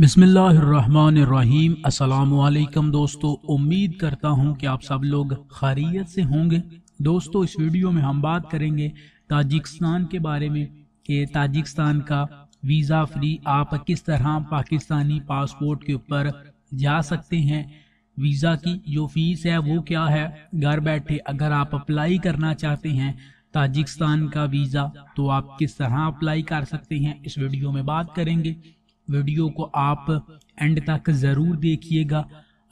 बिसमीम् असलकम दोस्तों उम्मीद करता हूँ कि आप सब लोग खैरियत से होंगे दोस्तों इस वीडियो में हम बात करेंगे ताजिकिस्तान के बारे में कि ताजिकिस्तान का वीज़ा फ्री आप किस तरह पाकिस्तानी पासपोर्ट के ऊपर जा सकते हैं वीज़ा की जो फीस है वो क्या है घर बैठे अगर आप अप्लाई करना चाहते हैं ताजिकिस्तान का वीज़ा तो आप किस तरह अप्लाई कर सकते हैं इस वीडियो में बात करेंगे वीडियो को आप एंड तक ज़रूर देखिएगा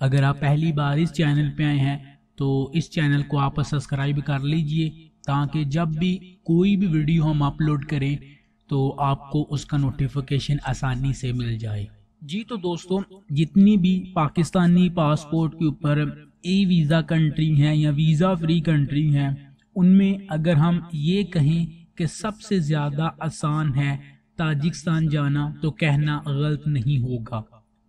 अगर आप पहली बार इस चैनल पे आए हैं तो इस चैनल को आप सब्सक्राइब कर लीजिए ताकि जब भी कोई भी वीडियो हम अपलोड करें तो आपको उसका नोटिफिकेशन आसानी से मिल जाए जी तो दोस्तों जितनी भी पाकिस्तानी पासपोर्ट के ऊपर ई वीज़ा कंट्री हैं या वीज़ा फ्री कंट्री हैं उनमें अगर हम ये कहें कि सबसे ज़्यादा आसान है ताजिकस्तान जाना तो कहना गलत नहीं होगा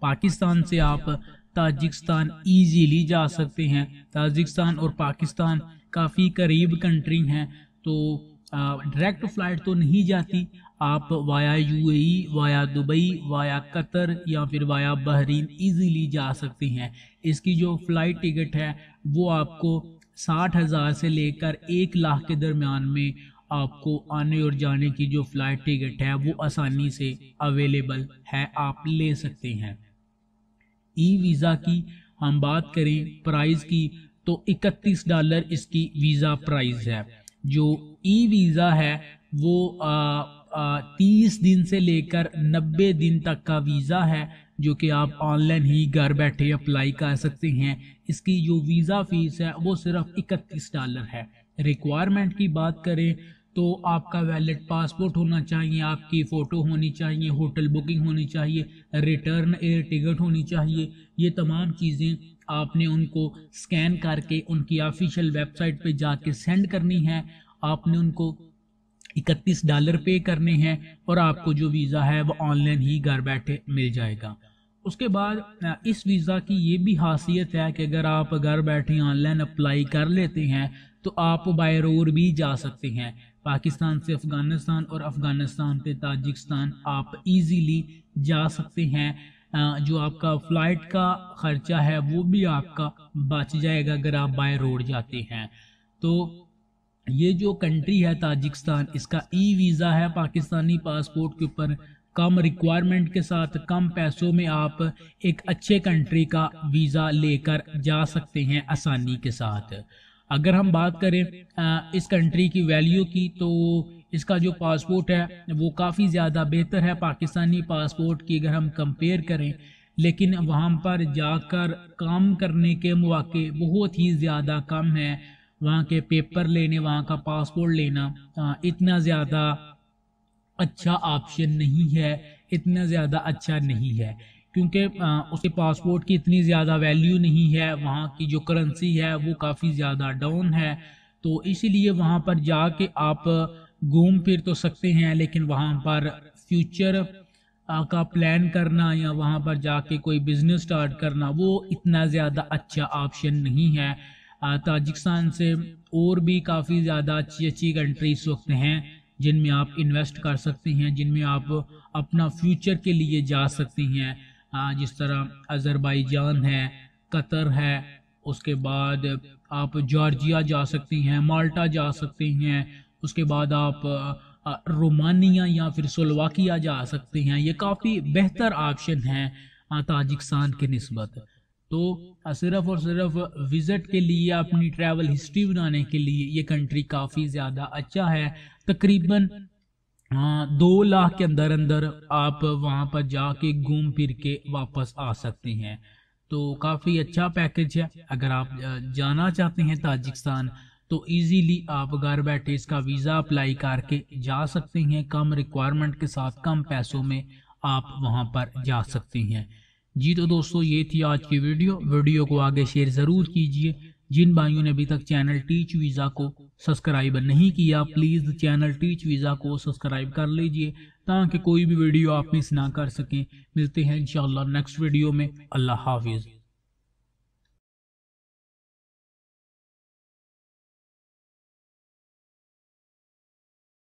पाकिस्तान से आप ताजिकस्तान इजीली जा सकते हैं ताजिकस्तान और पाकिस्तान काफ़ी करीब कंट्री हैं तो डायरेक्ट फ्लाइट तो नहीं जाती आप via UAE via Dubai via Qatar या फिर वाया बहरीन इजीली जा सकते हैं इसकी जो फ़्लाइट टिकट है वो आपको साठ हज़ार से लेकर एक लाख के दरमियान में आपको आने और जाने की जो फ्लाइट टिकट है वो आसानी से अवेलेबल है आप ले सकते हैं ई वीज़ा की हम बात करें प्राइस की तो 31 डॉलर इसकी वीज़ा प्राइस है जो ई वीज़ा है वो तीस दिन से लेकर नब्बे दिन तक का वीज़ा है जो कि आप ऑनलाइन ही घर बैठे अप्लाई कर सकते हैं इसकी जो वीज़ा फीस है वो सिर्फ इकतीस डॉलर है रिक्वायरमेंट की बात करें तो आपका वैलिड पासपोर्ट होना चाहिए आपकी फ़ोटो होनी चाहिए होटल बुकिंग होनी चाहिए रिटर्न एयर टिकट होनी चाहिए ये तमाम चीज़ें आपने उनको स्कैन करके उनकी ऑफिशियल वेबसाइट पे जाके सेंड करनी है आपने उनको इकतीस डॉलर पे करने हैं और आपको जो वीज़ा है वो ऑनलाइन ही घर बैठे मिल जाएगा उसके बाद इस वीज़ा की ये भी खासियत है कि अगर आप घर बैठे ऑनलाइन अप्लाई कर लेते हैं तो आप बायरोर भी जा सकते हैं पाकिस्तान से अफ़गानिस्तान और अफ़गानिस्तान से ताजिकस्तान आप इजीली जा सकते हैं जो आपका फ़्लाइट का ख़र्चा है वो भी आपका बच जाएगा अगर आप बाय रोड जाते हैं तो ये जो कंट्री है ताजिकस्तान इसका ई वीज़ा है पाकिस्तानी पासपोर्ट के ऊपर कम रिक्वायरमेंट के साथ कम पैसों में आप एक अच्छे कंट्री का वीज़ा लेकर जा सकते हैं आसानी के साथ अगर हम बात करें इस कंट्री की वैल्यू की तो इसका जो पासपोर्ट है वो काफ़ी ज़्यादा बेहतर है पाकिस्तानी पासपोर्ट की अगर हम कंपेयर करें लेकिन वहाँ पर जाकर काम करने के मौके बहुत ही ज़्यादा कम है वहाँ के पेपर लेने वहाँ का पासपोर्ट लेना इतना ज़्यादा अच्छा ऑप्शन नहीं है इतना ज़्यादा अच्छा नहीं है क्योंकि उसके पासपोर्ट की इतनी ज़्यादा वैल्यू नहीं है वहाँ की जो करेंसी है वो काफ़ी ज़्यादा डाउन है तो इसीलिए वहाँ पर जाके आप घूम फिर तो सकते हैं लेकिन वहाँ पर फ्यूचर का प्लान करना या वहाँ पर जाके कोई बिज़नेस स्टार्ट करना वो इतना ज़्यादा अच्छा ऑप्शन नहीं है ताजिकस्तान से और भी काफ़ी ज़्यादा अच्छी अच्छी कंट्रीज वक्त हैं जिनमें आप इन्वेस्ट कर सकते हैं जिनमें आप अपना फ्यूचर के लिए जा सकते हैं हाँ, जिस तरह अज़रबैजान है कतर है उसके बाद आप जॉर्जिया जा सकती हैं माल्टा जा सकती हैं उसके बाद आप रोमानिया या फिर सोलवाकिया जा सकते हैं ये काफ़ी बेहतर ऑप्शन है ताजिकस्तान के नस्बत तो सिर्फ और सिर्फ विज़िट के लिए अपनी ट्रैवल हिस्ट्री बनाने के लिए ये कंट्री काफ़ी ज़्यादा अच्छा है तकरीबन दो लाख के अंदर अंदर आप वहाँ पर जाके घूम फिर के वापस आ सकते हैं तो काफ़ी अच्छा पैकेज है अगर आप जाना चाहते हैं ताजिकिस्तान तो इजीली आप घर बैठे इसका वीज़ा अप्लाई करके जा सकते हैं कम रिक्वायरमेंट के साथ कम पैसों में आप वहाँ पर जा सकते हैं जी तो दोस्तों ये थी आज की वीडियो वीडियो को आगे शेयर ज़रूर कीजिए जिन भाइयों ने अभी तक चैनल टीच वीज़ा को सब्सक्राइब नहीं किया प्लीज़ चैनल टीच वीज़ा को सब्सक्राइब कर लीजिए ताकि कोई भी वीडियो आप मिस ना कर सकें मिलते हैं इंशाल्लाह नेक्स्ट वीडियो में अल्लाह हाफिज़